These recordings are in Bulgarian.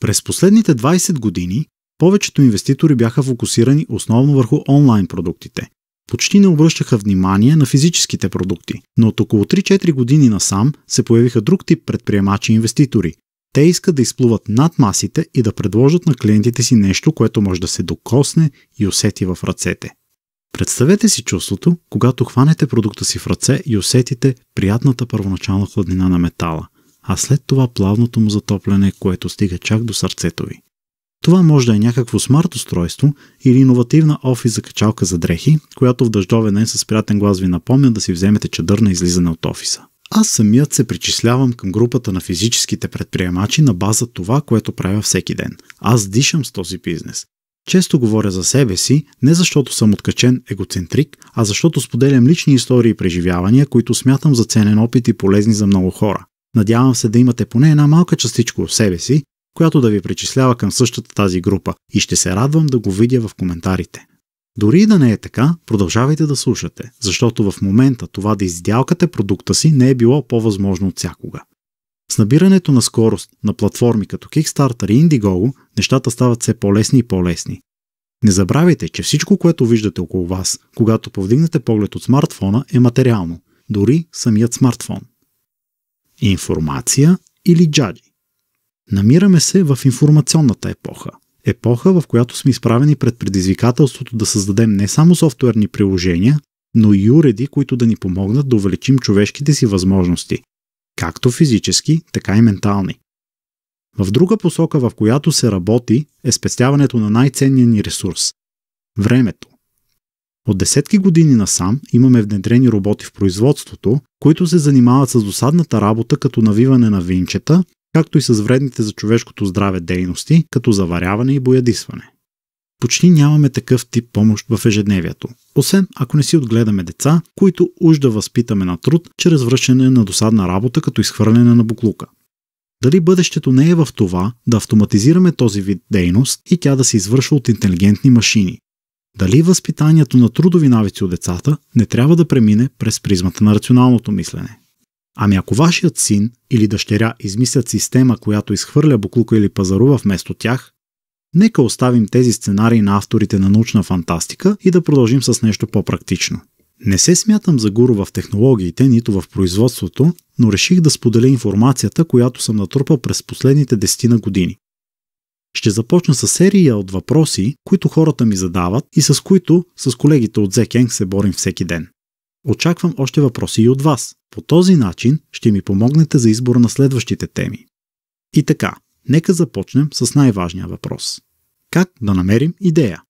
През последните 20 години повечето инвеститори бяха фокусирани основно върху онлайн продуктите. Почти не обръщаха внимание на физическите продукти, но от около 3-4 години насам се появиха друг тип предприемачи и инвеститори. Те искат да изплуват над масите и да предложат на клиентите си нещо, което може да се докосне и усети в ръцете. Представете си чувството, когато хванете продукта си в ръце и усетите приятната първоначална хладнина на метала – а след това плавното му затопляне, което стига чак до сърцето ви. Това може да е някакво смарт устройство или иновативна офис за качалка за дрехи, която в дъждове ден с приятен глас ви напомня да си вземете чадър на излизане от офиса. Аз самият се причислявам към групата на физическите предприемачи на база това, което правя всеки ден. Аз дишам с този бизнес. Често говоря за себе си, не защото съм откачен егоцентрик, а защото споделям лични истории и преживявания, които смятам за ценен опит и полезни за много хора. Надявам се да имате поне една малка частичка в себе си, която да ви причислява към същата тази група и ще се радвам да го видя в коментарите. Дори и да не е така, продължавайте да слушате, защото в момента това да издялкате продукта си не е било по-възможно от всякога. С набирането на скорост на платформи като Kickstarter и Indiegogo, нещата стават все по-лесни и по-лесни. Не забравяйте, че всичко, което виждате около вас, когато повдигнете поглед от смартфона, е материално, дори самият смартфон информация или джаджи. Намираме се в информационната епоха. Епоха, в която сме изправени пред предизвикателството да създадем не само софтуерни приложения, но и уреди, които да ни помогнат да увеличим човешките си възможности, както физически, така и ментални. В друга посока, в която се работи, е спестяването на най-ценния ни ресурс – времето. От десетки години насам имаме внедрени роботи в производството, които се занимават с досадната работа като навиване на винчета, както и с вредните за човешкото здраве дейности, като заваряване и боядисване. Почти нямаме такъв тип помощ в ежедневието, освен ако не си отгледаме деца, които уж да възпитаме на труд чрез връщане на досадна работа като изхвърляне на буклука. Дали бъдещето не е в това да автоматизираме този вид дейност и тя да се извършва от интелигентни машини, дали възпитанието на трудови навици от децата не трябва да премине през призмата на рационалното мислене. Ами ако вашият син или дъщеря измислят система, която изхвърля буклука или пазарува вместо тях, нека оставим тези сценарии на авторите на научна фантастика и да продължим с нещо по-практично. Не се смятам за гуру в технологиите, нито в производството, но реших да споделя информацията, която съм натрупал през последните десетина години. Ще започна с серия от въпроси, които хората ми задават и с които с колегите от Зекенг се борим всеки ден. Очаквам още въпроси и от вас. По този начин ще ми помогнете за избор на следващите теми. И така, нека започнем с най-важния въпрос. Как да намерим идея?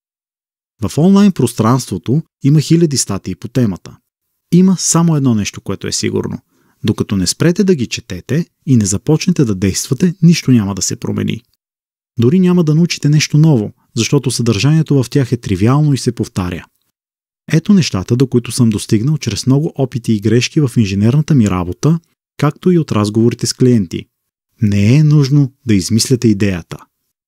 В онлайн пространството има хиляди статии по темата. Има само едно нещо, което е сигурно. Докато не спрете да ги четете и не започнете да действате, нищо няма да се промени. Дори няма да научите нещо ново, защото съдържанието в тях е тривиално и се повтаря. Ето нещата, до които съм достигнал чрез много опити и грешки в инженерната ми работа, както и от разговорите с клиенти. Не е нужно да измисляте идеята.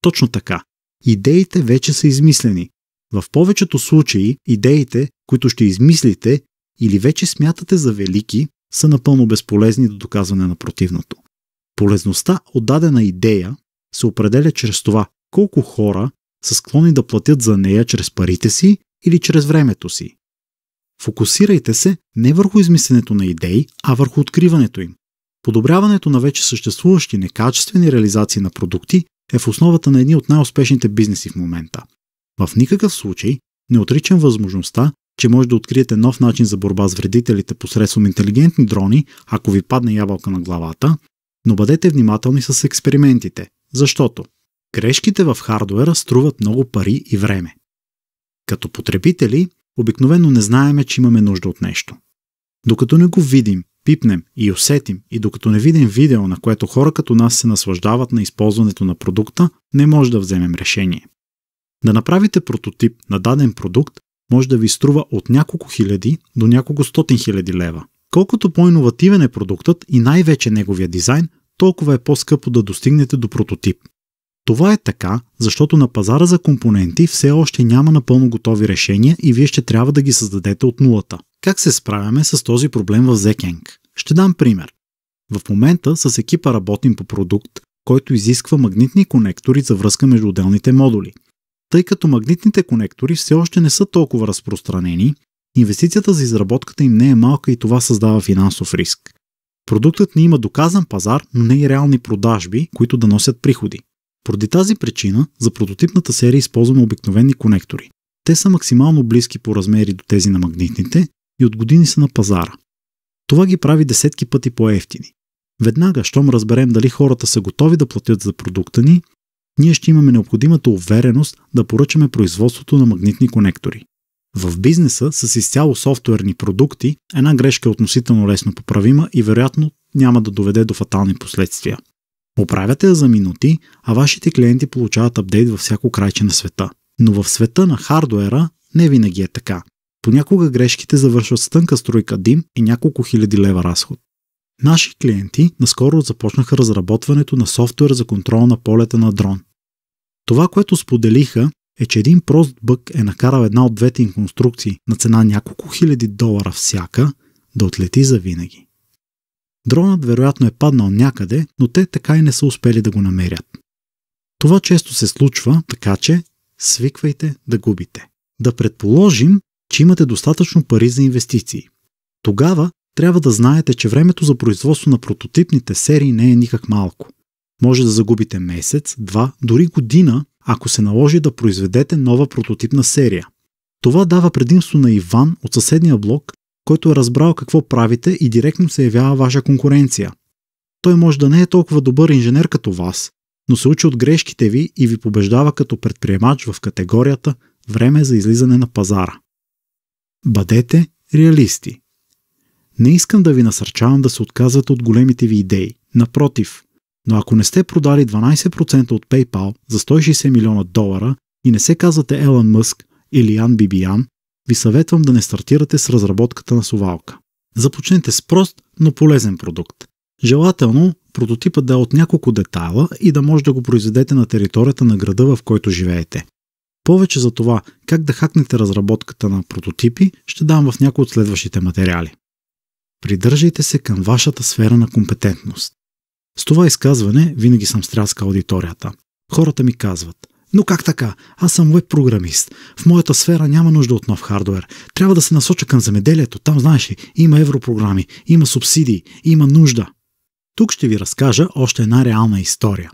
Точно така. Идеите вече са измислени. В повечето случаи идеите, които ще измислите или вече смятате за велики, са напълно безполезни до доказване на противното. Полезността от дадена идея се определя чрез това колко хора са склонни да платят за нея чрез парите си или чрез времето си. Фокусирайте се не върху измисленето на идеи, а върху откриването им. Подобряването на вече съществуващи некачествени реализации на продукти е в основата на едни от най-успешните бизнеси в момента. В никакъв случай не отричам възможността, че може да откриете нов начин за борба с вредителите посредством интелигентни дрони, ако ви падне ябълка на главата, но бъдете внимателни с експериментите – защото грешките в хардуера струват много пари и време. Като потребители, обикновено не знаеме, че имаме нужда от нещо. Докато не го видим, пипнем и усетим и докато не видим видео, на което хора като нас се наслаждават на използването на продукта, не може да вземем решение. Да направите прототип на даден продукт може да ви струва от няколко хиляди до няколко стотин хиляди лева. Колкото по-инновативен е продуктът и най-вече неговия дизайн, толкова е по-скъпо да достигнете до прототип. Това е така, защото на пазара за компоненти все още няма напълно готови решения и вие ще трябва да ги създадете от нулата. Как се справяме с този проблем в Zekeng? Ще дам пример. В момента с екипа работим по продукт, който изисква магнитни конектори за връзка между отделните модули. Тъй като магнитните конектори все още не са толкова разпространени, инвестицията за изработката им не е малка и това създава финансов риск. Продуктът ни има доказан пазар, но не и реални продажби, които да носят приходи. Поради тази причина, за прототипната серия използваме обикновени конектори. Те са максимално близки по размери до тези на магнитните и от години са на пазара. Това ги прави десетки пъти по-ефтини. Веднага, щом разберем дали хората са готови да платят за продукта ни, ние ще имаме необходимата увереност да поръчаме производството на магнитни конектори. В бизнеса с изцяло софтуерни продукти една грешка е относително лесно поправима и вероятно няма да доведе до фатални последствия. Оправяте я за минути, а вашите клиенти получават апдейт във всяко крайче на света. Но в света на хардуера не винаги е така. Понякога грешките завършват с тънка стройка дим и няколко хиляди лева разход. Наши клиенти наскоро започнаха разработването на софтуер за контрол на полета на дрон. Това, което споделиха, е, че един прост бък е накарал една от двете им конструкции на цена няколко хиляди долара всяка да отлети за винаги. Дронът вероятно е паднал някъде, но те така и не са успели да го намерят. Това често се случва, така че свиквайте да губите. Да предположим, че имате достатъчно пари за инвестиции. Тогава трябва да знаете, че времето за производство на прототипните серии не е никак малко. Може да загубите месец, два, дори година ако се наложи да произведете нова прототипна серия. Това дава предимство на Иван от съседния блок, който е разбрал какво правите и директно се явява ваша конкуренция. Той може да не е толкова добър инженер като вас, но се учи от грешките ви и ви побеждава като предприемач в категорията време за излизане на пазара. Бъдете реалисти. Не искам да ви насърчавам да се отказвате от големите ви идеи. Напротив, но ако не сте продали 12% от PayPal за 160 милиона долара и не се казвате Елън Мъск или Ян Бибиян, ви съветвам да не стартирате с разработката на сувалка. Започнете с прост, но полезен продукт. Желателно прототипът да е от няколко детайла и да може да го произведете на територията на града, в който живеете. Повече за това как да хакнете разработката на прототипи ще дам в някои от следващите материали. Придържайте се към вашата сфера на компетентност. С това изказване винаги съм стряска аудиторията. Хората ми казват – но как така? Аз съм веб програмист. В моята сфера няма нужда от нов хардвер. Трябва да се насоча към земеделието. Там, знаеш ли, има европрограми, има субсидии, има нужда. Тук ще ви разкажа още една реална история.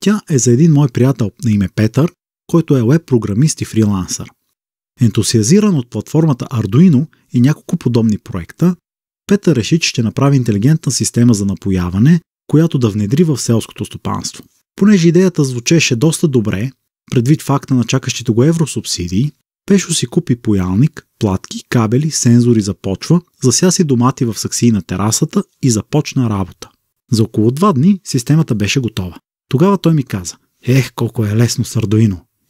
Тя е за един мой приятел на име Петър, който е веб програмист и фрилансър. Ентусиазиран от платформата Arduino и няколко подобни проекта, Петър реши, че ще направи интелигентна система за напояване, която да внедри в селското стопанство. Понеже идеята звучеше доста добре, предвид факта на чакащите го евросубсидии, Пешо си купи поялник, платки, кабели, сензори за почва, зася си домати в саксии на терасата и започна работа. За около два дни системата беше готова. Тогава той ми каза, ех колко е лесно с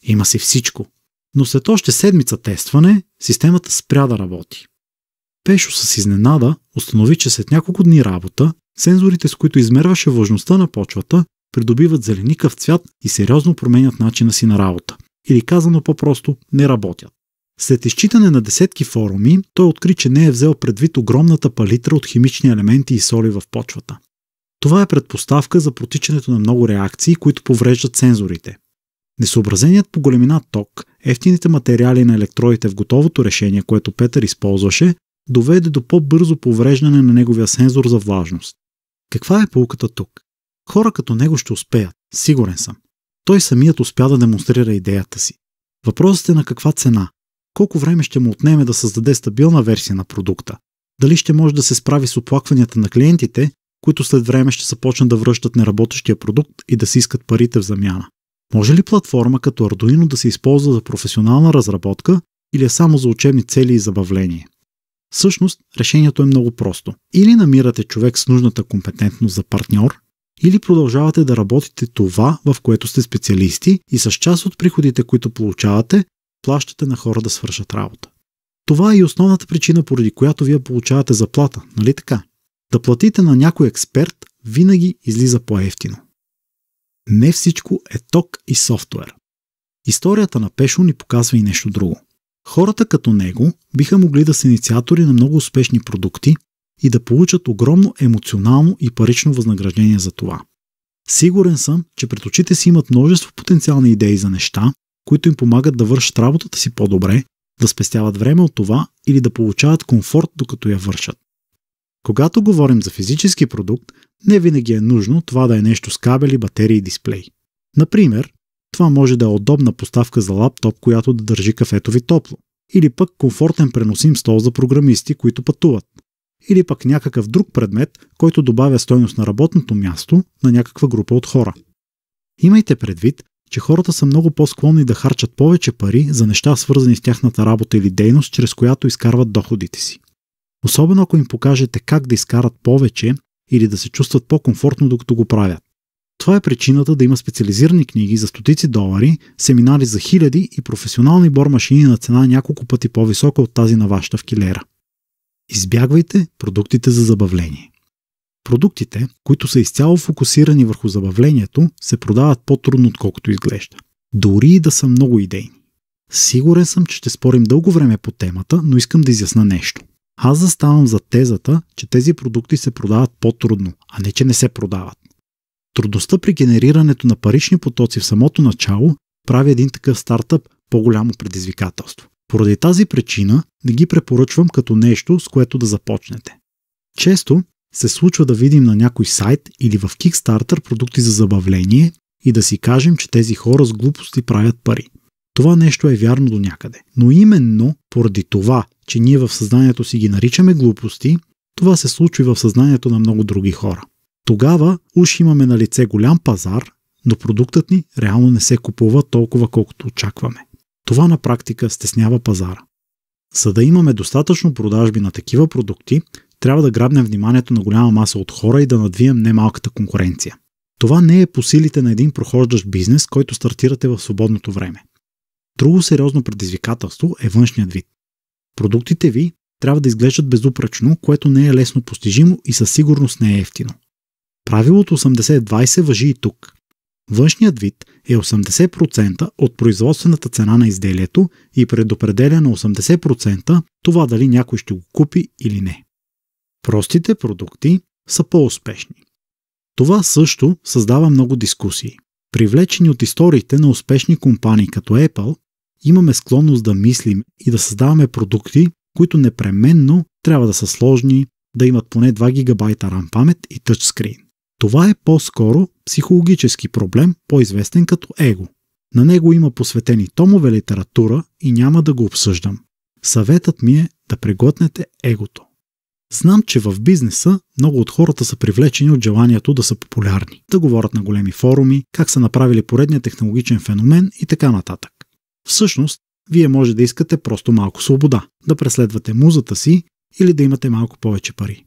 има си всичко. Но след още седмица тестване, системата спря да работи. Пешо с изненада установи, че след няколко дни работа Сензорите, с които измерваше влажността на почвата, придобиват зеленикав цвят и сериозно променят начина си на работа. Или казано по-просто, не работят. След изчитане на десетки форуми, той откри, че не е взел предвид огромната палитра от химични елементи и соли в почвата. Това е предпоставка за протичането на много реакции, които повреждат сензорите. Несъобразеният по големина ток, ефтините материали на електродите в готовото решение, което Петър използваше, доведе до по-бързо повреждане на неговия сензор за влажност. Каква е полуката тук? Хора като него ще успеят, сигурен съм. Той самият успя да демонстрира идеята си. Въпросът е на каква цена? Колко време ще му отнеме да създаде стабилна версия на продукта? Дали ще може да се справи с оплакванията на клиентите, които след време ще започнат да връщат неработещия продукт и да си искат парите в замяна? Може ли платформа като Arduino да се използва за професионална разработка или е само за учебни цели и забавление? Всъщност, решението е много просто. Или намирате човек с нужната компетентност за партньор, или продължавате да работите това, в което сте специалисти и с част от приходите, които получавате, плащате на хора да свършат работа. Това е и основната причина, поради която вие получавате заплата, нали така? Да платите на някой експерт винаги излиза по-ефтино. Не всичко е ток и софтуер. Историята на Пешо ни показва и нещо друго – Хората като него биха могли да са инициатори на много успешни продукти и да получат огромно емоционално и парично възнаграждение за това. Сигурен съм, че пред очите си имат множество потенциални идеи за неща, които им помагат да вършат работата си по-добре, да спестяват време от това или да получават комфорт докато я вършат. Когато говорим за физически продукт, не винаги е нужно това да е нещо с кабели, батерии и дисплей. Например, това може да е удобна поставка за лаптоп, която да държи кафето ви топло. Или пък комфортен преносим стол за програмисти, които пътуват. Или пък някакъв друг предмет, който добавя стойност на работното място на някаква група от хора. Имайте предвид, че хората са много по-склонни да харчат повече пари за неща свързани с тяхната работа или дейност, чрез която изкарват доходите си. Особено ако им покажете как да изкарат повече или да се чувстват по-комфортно докато го правят. Това е причината да има специализирани книги за стотици долари, семинари за хиляди и професионални бормашини на цена няколко пъти по-висока от тази на вашата в килера. Избягвайте продуктите за забавление. Продуктите, които са изцяло фокусирани върху забавлението, се продават по-трудно, отколкото изглежда. Дори и да са много идейни. Сигурен съм, че ще спорим дълго време по темата, но искам да изясна нещо. Аз заставам за тезата, че тези продукти се продават по-трудно, а не че не се продават. Трудността при генерирането на парични потоци в самото начало прави един такъв стартъп по-голямо предизвикателство. Поради тази причина не ги препоръчвам като нещо, с което да започнете. Често се случва да видим на някой сайт или в Kickstarter продукти за забавление и да си кажем, че тези хора с глупости правят пари. Това нещо е вярно до някъде. Но именно поради това, че ние в съзнанието си ги наричаме глупости, това се случва и в съзнанието на много други хора. Тогава уж имаме на лице голям пазар, но продуктът ни реално не се купува толкова колкото очакваме. Това на практика стеснява пазара. За да имаме достатъчно продажби на такива продукти, трябва да грабнем вниманието на голяма маса от хора и да надвием немалката конкуренция. Това не е по силите на един прохождащ бизнес, който стартирате в свободното време. Друго сериозно предизвикателство е външният вид. Продуктите ви трябва да изглеждат безупречно, което не е лесно постижимо и със сигурност не е ефтино. Правилото 80-20 въжи и тук. Външният вид е 80% от производствената цена на изделието и предопределя на 80% това дали някой ще го купи или не. Простите продукти са по-успешни. Това също създава много дискусии. Привлечени от историите на успешни компании като Apple, имаме склонност да мислим и да създаваме продукти, които непременно трябва да са сложни, да имат поне 2 гигабайта RAM памет и тъчскрин. Това е по-скоро психологически проблем, по-известен като его. На него има посветени томове литература и няма да го обсъждам. Съветът ми е да преглътнете егото. Знам, че в бизнеса много от хората са привлечени от желанието да са популярни, да говорят на големи форуми, как са направили поредния технологичен феномен и така нататък. Всъщност, вие може да искате просто малко свобода, да преследвате музата си или да имате малко повече пари.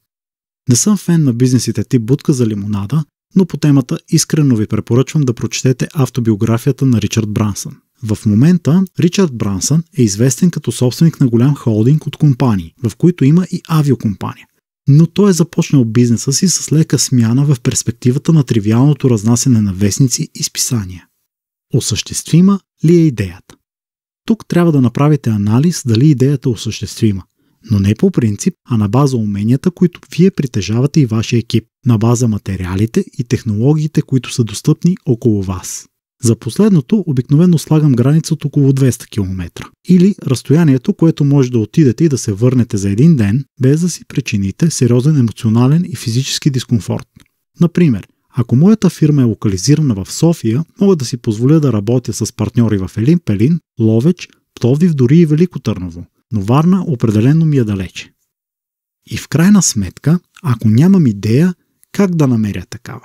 Не съм фен на бизнесите тип будка за лимонада, но по темата искрено ви препоръчвам да прочетете автобиографията на Ричард Брансън. В момента Ричард Брансън е известен като собственик на голям холдинг от компании, в които има и авиокомпания. Но той е започнал бизнеса си с лека смяна в перспективата на тривиалното разнасяне на вестници и списания. Осъществима ли е идеята? Тук трябва да направите анализ дали идеята е осъществима но не по принцип, а на база уменията, които вие притежавате и вашия екип, на база материалите и технологиите, които са достъпни около вас. За последното обикновено слагам граница от около 200 км или разстоянието, което може да отидете и да се върнете за един ден, без да си причините сериозен емоционален и физически дискомфорт. Например, ако моята фирма е локализирана в София, мога да си позволя да работя с партньори в Елин Пелин, Ловеч, Пловдив, дори и Велико Търново но Варна определено ми е далече. И в крайна сметка, ако нямам идея, как да намеря такава?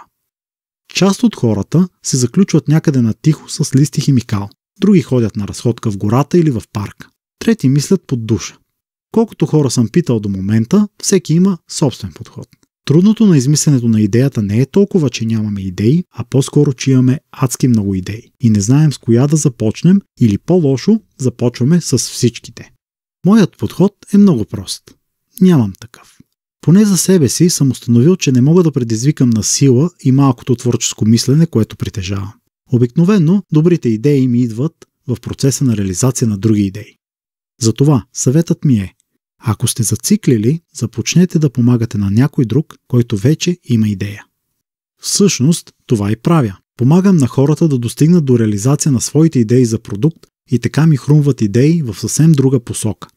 Част от хората се заключват някъде на тихо с листи химикал, други ходят на разходка в гората или в парк, трети мислят под душа. Колкото хора съм питал до момента, всеки има собствен подход. Трудното на измисленето на идеята не е толкова, че нямаме идеи, а по-скоро, че имаме адски много идеи и не знаем с коя да започнем или по-лошо започваме с всичките. Моят подход е много прост. Нямам такъв. Поне за себе си съм установил, че не мога да предизвикам на сила и малкото творческо мислене, което притежавам. Обикновено добрите идеи ми идват в процеса на реализация на други идеи. Затова съветът ми е, ако сте зациклили, започнете да помагате на някой друг, който вече има идея. Всъщност, това и правя. Помагам на хората да достигнат до реализация на своите идеи за продукт и така ми хрумват идеи в съвсем друга посока.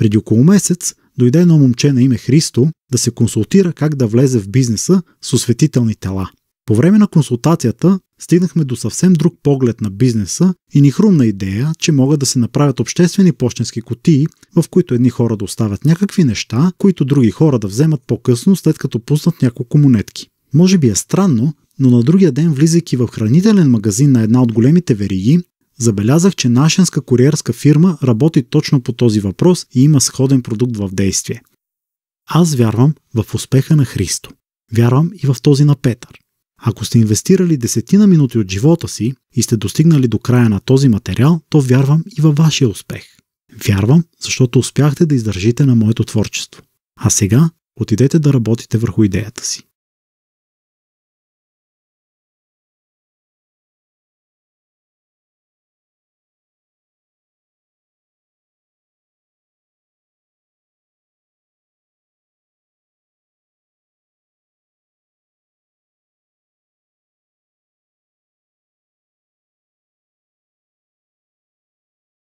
Преди около месец дойде едно момче на име Христо да се консултира как да влезе в бизнеса с осветителни тела. По време на консултацията стигнахме до съвсем друг поглед на бизнеса и ни хрумна идея, че могат да се направят обществени почтенски котии, в които едни хора да оставят някакви неща, които други хора да вземат по-късно, след като пуснат няколко монетки. Може би е странно, но на другия ден, влизайки в хранителен магазин на една от големите вериги, Забелязах, че нашенска куриерска фирма работи точно по този въпрос и има сходен продукт в действие. Аз вярвам в успеха на Христо. Вярвам и в този на Петър. Ако сте инвестирали десетина минути от живота си и сте достигнали до края на този материал, то вярвам и във вашия успех. Вярвам, защото успяхте да издържите на моето творчество. А сега отидете да работите върху идеята си.